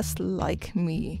just like me.